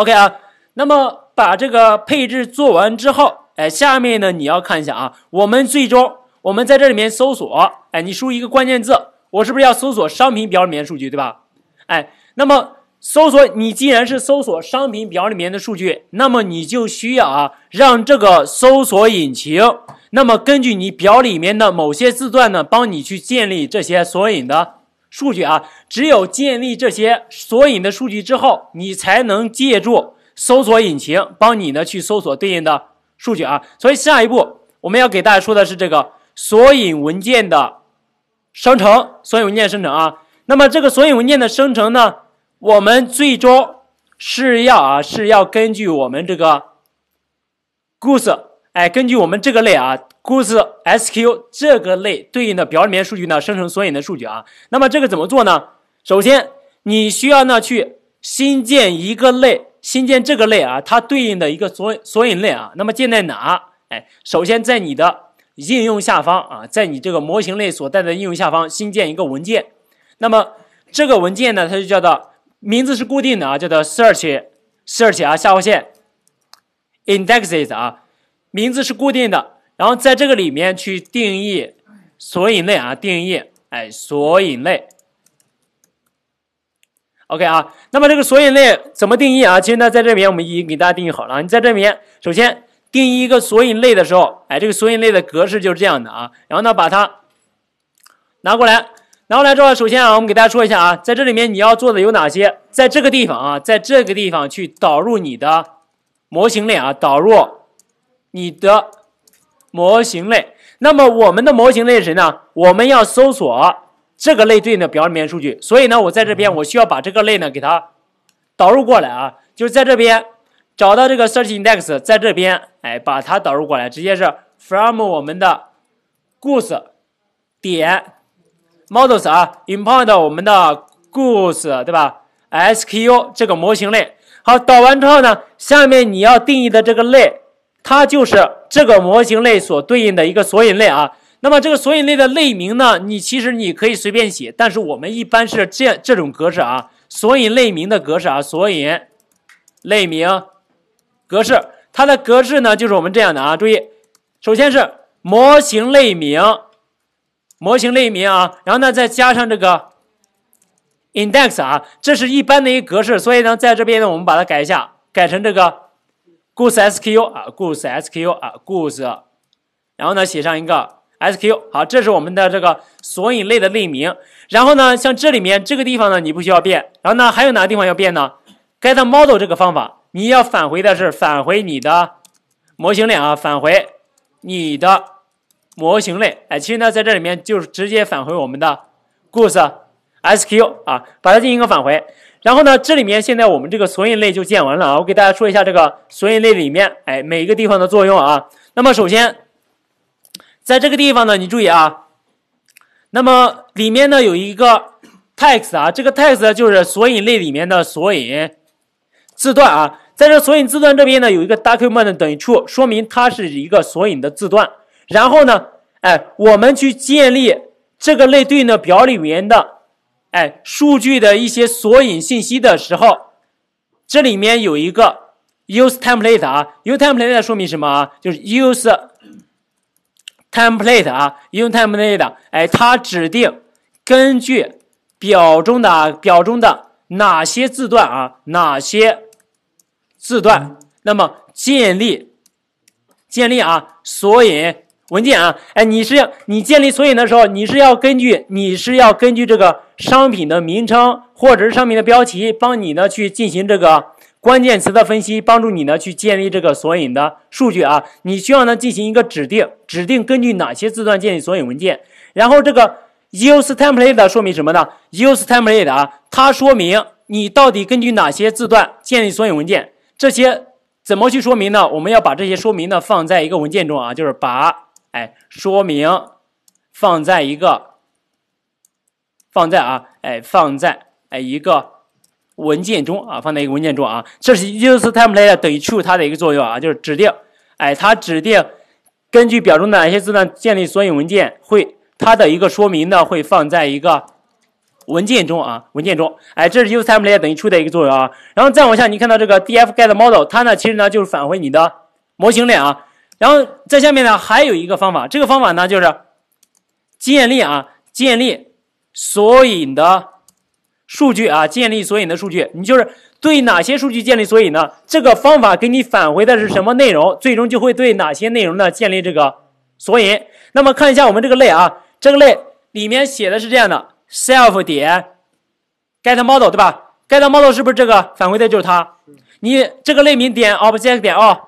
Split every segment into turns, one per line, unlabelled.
OK 啊，那么把这个配置做完之后，哎，下面呢你要看一下啊，我们最终我们在这里面搜索，哎，你输一个关键字，我是不是要搜索商品表里面数据，对吧？哎，那么搜索你既然是搜索商品表里面的数据，那么你就需要啊，让这个搜索引擎，那么根据你表里面的某些字段呢，帮你去建立这些索引的。数据啊，只有建立这些索引的数据之后，你才能借助搜索引擎帮你呢去搜索对应的数据啊。所以下一步我们要给大家说的是这个索引文件的生成，索引文件生成啊。那么这个索引文件的生成呢，我们最终是要啊是要根据我们这个故事。哎，根据我们这个类啊 g o o s e s q 这个类对应的表里面数据呢，生成索引的数据啊。那么这个怎么做呢？首先，你需要呢去新建一个类，新建这个类啊，它对应的一个索索引类啊。那么建在哪？哎，首先在你的应用下方啊，在你这个模型类所在的应用下方新建一个文件。那么这个文件呢，它就叫做名字是固定的啊，叫做 Search Search 啊，下划线，Indexes 啊。名字是固定的，然后在这个里面去定义索引类啊，定义哎索引类。OK 啊，那么这个索引类怎么定义啊？其实呢，在这里面我们已经给大家定义好了。你在这里面首先定义一个索引类的时候，哎，这个索引类的格式就是这样的啊。然后呢，把它拿过来，拿过来之后，首先啊，我们给大家说一下啊，在这里面你要做的有哪些？在这个地方啊，在这个地方去导入你的模型类啊，导入。你的模型类，那么我们的模型类谁呢？我们要搜索这个类对应的表里面数据，所以呢，我在这边我需要把这个类呢给它导入过来啊，就是在这边找到这个 search index，在这边哎把它导入过来，直接是 from 我们的 goods 点 models 啊 import 我们的 goods 对吧？SKU 这个模型类，好，导完之后呢，下面你要定义的这个类。它就是这个模型类所对应的一个索引类啊。那么这个索引类的类名呢，你其实你可以随便写，但是我们一般是这样这种格式啊。索引类名的格式啊，索引类名格式，它的格式呢就是我们这样的啊。注意，首先是模型类名，模型类名啊，然后呢再加上这个 index 啊，这是一般的一个格式。所以呢，在这边呢，我们把它改一下，改成这个。goods SKU 啊，goods SKU 啊，goods，然后呢写上一个 SKU，好，这是我们的这个索引类的类名。然后呢，像这里面这个地方呢，你不需要变。然后呢，还有哪个地方要变呢？get model 这个方法，你要返回的是返回你的模型类啊，返回你的模型类。哎，其实呢，在这里面就是直接返回我们的 goods。S Q 啊，把它进行一个返回，然后呢，这里面现在我们这个索引类就建完了啊。我给大家说一下这个索引类里面，哎，每一个地方的作用啊。那么首先，在这个地方呢，你注意啊，那么里面呢有一个 text 啊，这个 text 就是索引类里面的索引字段啊。在这索引字段这边呢，有一个 document 等于处，说明它是一个索引的字段。然后呢，哎，我们去建立这个类对应的表里面的。哎，数据的一些索引信息的时候，这里面有一个 use template 啊，use template 说明什么啊？就是 use template 啊，use template 哎，它指定根据表中的表中的哪些字段啊，哪些字段，那么建立建立啊索引。文件啊，哎，你是要你建立索引的时候，你是要根据你是要根据这个商品的名称或者是商品的标题，帮你呢去进行这个关键词的分析，帮助你呢去建立这个索引的数据啊。你需要呢进行一个指定，指定根据哪些字段建立索引文件。然后这个 use template 说明什么呢？use template 啊，它说明你到底根据哪些字段建立索引文件，这些怎么去说明呢？我们要把这些说明呢放在一个文件中啊，就是把。哎，说明放在一个，放在啊，哎，放在哎一个文件中啊，放在一个文件中啊。这是 use template 等于 t r u e 它的一个作用啊，就是指定，哎，它指定根据表中的哪些字段建立索引文件会，它的一个说明呢会放在一个文件中啊，文件中，哎，这是 use template 等于 t r u e 的一个作用啊。然后再往下，你看到这个 df get model，它呢其实呢就是返回你的模型链啊。然后在下面呢，还有一个方法，这个方法呢就是建立啊，建立索引的数据啊，建立索引的数据。你就是对哪些数据建立索引呢？这个方法给你返回的是什么内容？最终就会对哪些内容呢建立这个索引？那么看一下我们这个类啊，这个类里面写的是这样的：self 点 get model 对吧？get model 是不是这个返回的就是它？你这个类名点 object 点啊，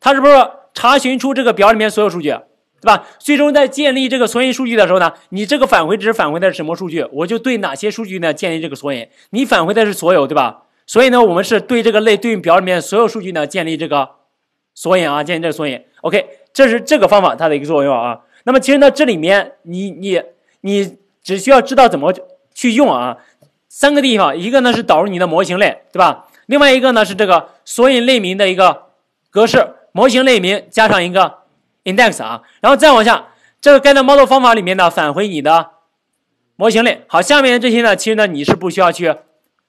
它是不是？查询出这个表里面所有数据，对吧？最终在建立这个索引数据的时候呢，你这个返回值返回的是什么数据？我就对哪些数据呢建立这个索引？你返回的是所有，对吧？所以呢，我们是对这个类对应表里面所有数据呢建立这个索引啊，建立这个索引。OK，这是这个方法它的一个作用啊。那么其实呢，这里面你你你只需要知道怎么去用啊。三个地方，一个呢是导入你的模型类，对吧？另外一个呢是这个索引类名的一个格式。模型类名加上一个 index 啊，然后再往下，这个 get model 方法里面呢，返回你的模型类。好，下面这些呢，其实呢你是不需要去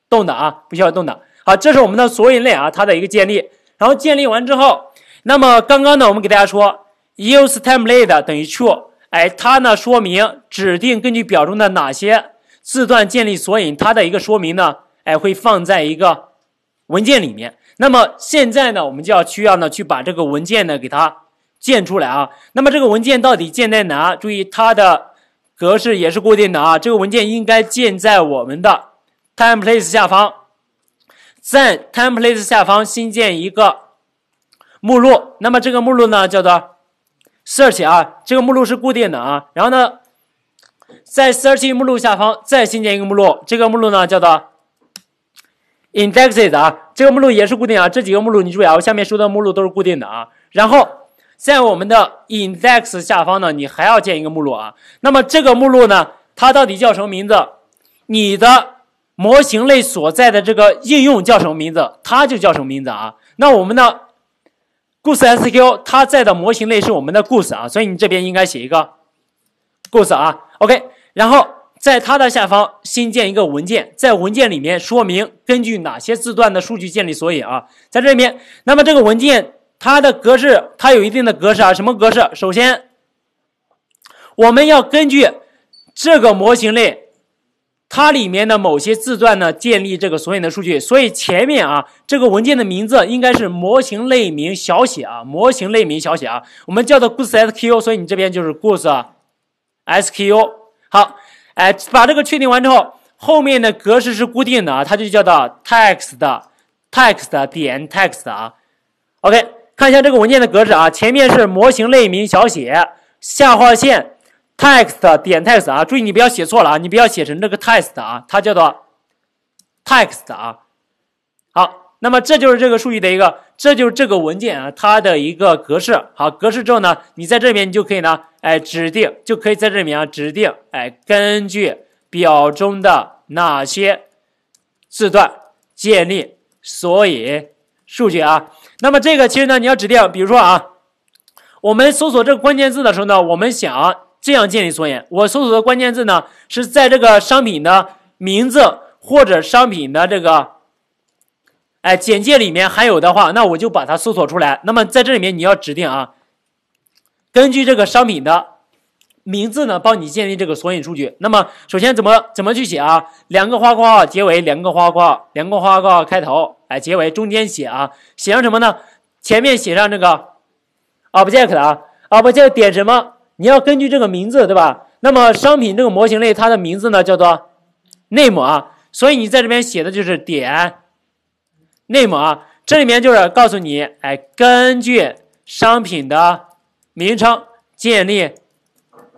动的啊，不需要动的。好，这是我们的索引类啊，它的一个建立。然后建立完之后，那么刚刚呢，我们给大家说 use template 等于 true，哎，它呢说明指定根据表中的哪些字段建立索引，它的一个说明呢，哎，会放在一个文件里面。那么现在呢，我们就要需要呢去把这个文件呢给它建出来啊。那么这个文件到底建在哪？注意它的格式也是固定的啊。这个文件应该建在我们的 template 下方，在 template 下方新建一个目录。那么这个目录呢叫做 search 啊，这个目录是固定的啊。然后呢，在 search 目录下方再新建一个目录，这个目录呢叫做 indexes 啊，这个目录也是固定啊。这几个目录你注意啊，我下面说的目录都是固定的啊。然后在我们的 index 下方呢，你还要建一个目录啊。那么这个目录呢，它到底叫什么名字？你的模型类所在的这个应用叫什么名字，它就叫什么名字啊？那我们的 g o o s e sql 它在的模型类是我们的 g o o s e 啊，所以你这边应该写一个 g o o s e 啊。OK，然后。在它的下方新建一个文件，在文件里面说明根据哪些字段的数据建立索引啊，在这边，那么这个文件它的格式它有一定的格式啊，什么格式？首先，我们要根据这个模型类，它里面的某些字段呢建立这个索引的数据。所以前面啊，这个文件的名字应该是模型类名小写啊，模型类名小写啊，我们叫做 goods_sku，所以你这边就是 goods_sku，好。哎，把这个确定完之后，后面的格式是固定的啊，它就叫做 text text 点 text 啊。OK，看一下这个文件的格式啊，前面是模型类名小写下划线 text 点 text 啊，注意你不要写错了啊，你不要写成这个 t e x t 啊，它叫做 text 啊。那么这就是这个数据的一个，这就是这个文件啊，它的一个格式。好，格式之后呢，你在这边你就可以呢，哎，指定就可以在这里面啊，指定哎，根据表中的哪些字段建立索引数据啊。那么这个其实呢，你要指定，比如说啊，我们搜索这个关键字的时候呢，我们想这样建立索引，我搜索的关键字呢是在这个商品的名字或者商品的这个。哎，简介里面还有的话，那我就把它搜索出来。那么在这里面你要指定啊，根据这个商品的名字呢，帮你建立这个索引数据。那么首先怎么怎么去写啊？两个花括号结尾，两个花括号，两个花括号开头。哎，结尾中间写啊，写上什么呢？前面写上这个 object 啊 o b j e c t 点什么？你要根据这个名字对吧？那么商品这个模型类它的名字呢叫做 name 啊，所以你在这边写的就是点。内蒙啊，这里面就是告诉你，哎，根据商品的名称建立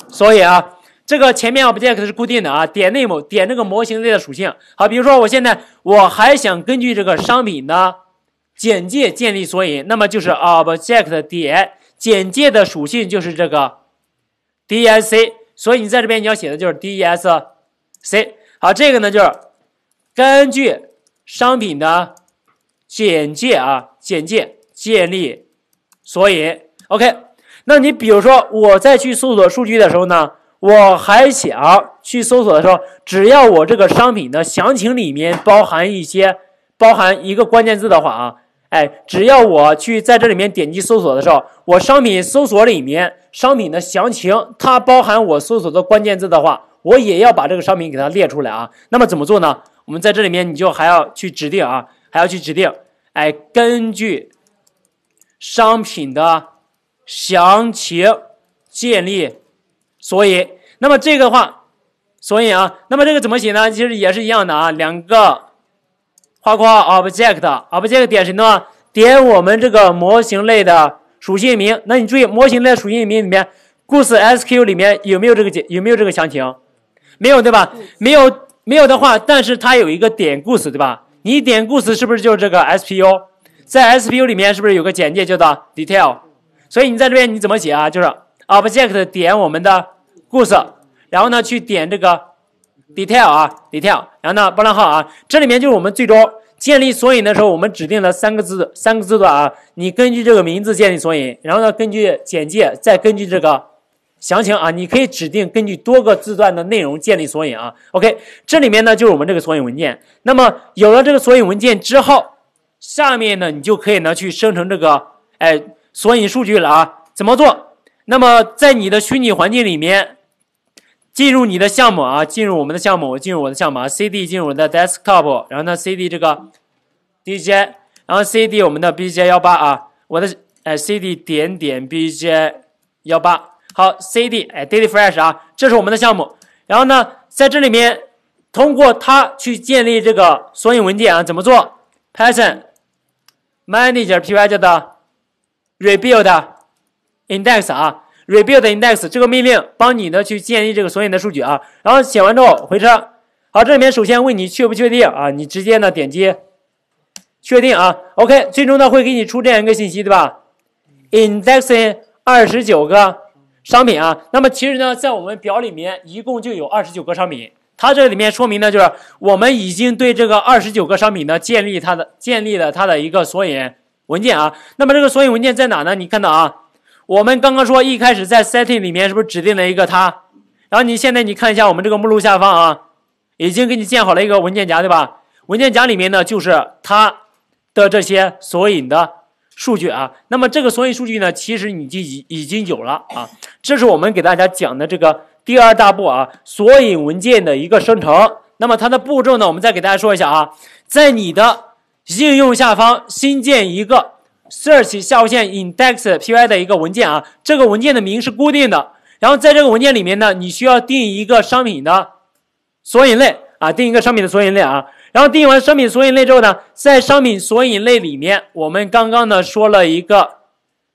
索引啊。这个前面 object 是固定的啊，点内蒙，点这个模型类的属性。好，比如说我现在我还想根据这个商品的简介建立索引，那么就是 object 点简介的属性就是这个 d s c 所以你在这边你要写的就是 desc。好，这个呢就是根据商品的。简介啊，简介建立索引，OK。那你比如说我再去搜索数据的时候呢，我还想去搜索的时候，只要我这个商品的详情里面包含一些包含一个关键字的话啊，哎，只要我去在这里面点击搜索的时候，我商品搜索里面商品的详情它包含我搜索的关键字的话，我也要把这个商品给它列出来啊。那么怎么做呢？我们在这里面你就还要去指定啊。还要去指定，哎，根据商品的详情建立索引。那么这个的话，索引啊，那么这个怎么写呢？其实也是一样的啊，两个花括号 object object 点谁呢？点我们这个模型类的属性名。那你注意模型类属性名里面 goods sq 里面有没有这个有没有这个详情？没有对吧？没有没有的话，但是它有一个点 g o o s e 对吧？你点 g o o 是不是就是这个 S P U？在 S P U 里面是不是有个简介叫做 detail？所以你在这边你怎么写啊？就是 object 点我们的 g o o 然后呢去点这个 detail 啊 detail，然后呢波浪号啊，这里面就是我们最终建立索引的时候，我们指定了三个字三个字段啊。你根据这个名字建立索引，然后呢根据简介，再根据这个。详情啊，你可以指定根据多个字段的内容建立索引啊。OK，这里面呢就是我们这个索引文件。那么有了这个索引文件之后，下面呢你就可以呢去生成这个哎索引数据了啊。怎么做？那么在你的虚拟环境里面，进入你的项目啊，进入我们的项目，进入我的项目，cd 啊进入我的 desktop，然后呢 cd 这个 d j 然后 cd 我们的 bj 幺八啊，我的哎 cd 点点 bj 幺八。好，C D，哎，Daily Fresh 啊，这是我们的项目。然后呢，在这里面通过它去建立这个索引文件啊，怎么做？python manage.py r 的 rebuild index 啊，rebuild index 这个命令帮你呢去建立这个索引的数据啊。然后写完之后回车。好，这里面首先问你确不确定啊？你直接呢点击确定啊。OK，最终呢会给你出这样一个信息，对吧？Indexing 二十九个。商品啊，那么其实呢，在我们表里面一共就有二十九个商品，它这里面说明呢，就是我们已经对这个二十九个商品呢建立它的建立了它的一个索引文件啊。那么这个索引文件在哪呢？你看到啊，我们刚刚说一开始在 setting 里面是不是指定了一个它？然后你现在你看一下我们这个目录下方啊，已经给你建好了一个文件夹，对吧？文件夹里面呢就是它的这些索引的。数据啊，那么这个索引数据呢，其实你就已已经有了啊。这是我们给大家讲的这个第二大步啊，索引文件的一个生成。那么它的步骤呢，我们再给大家说一下啊。在你的应用下方新建一个 search 下划线 index py 的一个文件啊，这个文件的名是固定的。然后在这个文件里面呢，你需要定一个商品的索引类啊，定一个商品的索引类啊。然后定义完商品索引类之后呢，在商品索引类里面，我们刚刚呢说了一个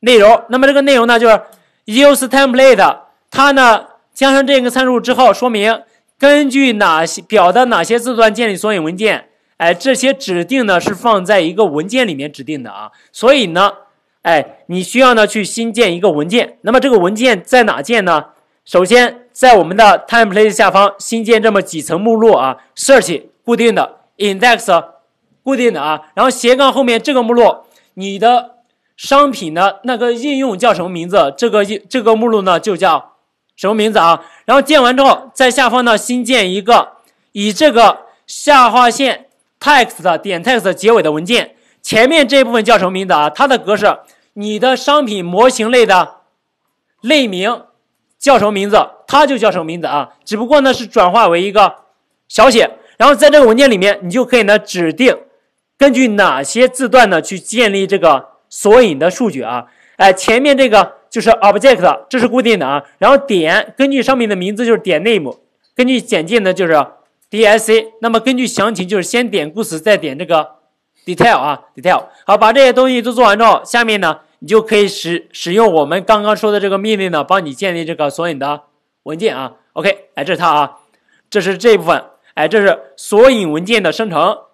内容。那么这个内容呢就是 use template，它呢加上这个参数之后，说明根据哪些表的哪些字段建立索引文件。哎，这些指定呢是放在一个文件里面指定的啊。所以呢，哎，你需要呢去新建一个文件。那么这个文件在哪建呢？首先在我们的 template 下方新建这么几层目录啊，search 固定的。index 固定的啊，然后斜杠后面这个目录，你的商品的那个应用叫什么名字？这个这个目录呢就叫什么名字啊？然后建完之后，在下方呢新建一个以这个下划线 text 点 text 结尾的文件，前面这一部分叫什么名字啊？它的格式，你的商品模型类的类名叫什么名字，它就叫什么名字啊？只不过呢是转化为一个小写。然后在这个文件里面，你就可以呢指定根据哪些字段呢去建立这个索引的数据啊？哎，前面这个就是 object，这是固定的啊。然后点根据上面的名字就是点 name，根据简介呢就是 dic，那么根据详情就是先点故事，再点这个 detail 啊 detail。好，把这些东西都做完之后，下面呢你就可以使使用我们刚刚说的这个命令呢，帮你建立这个索引的文件啊。OK，哎，这是它啊，这是这一部分。哎，这是索引文件的生成。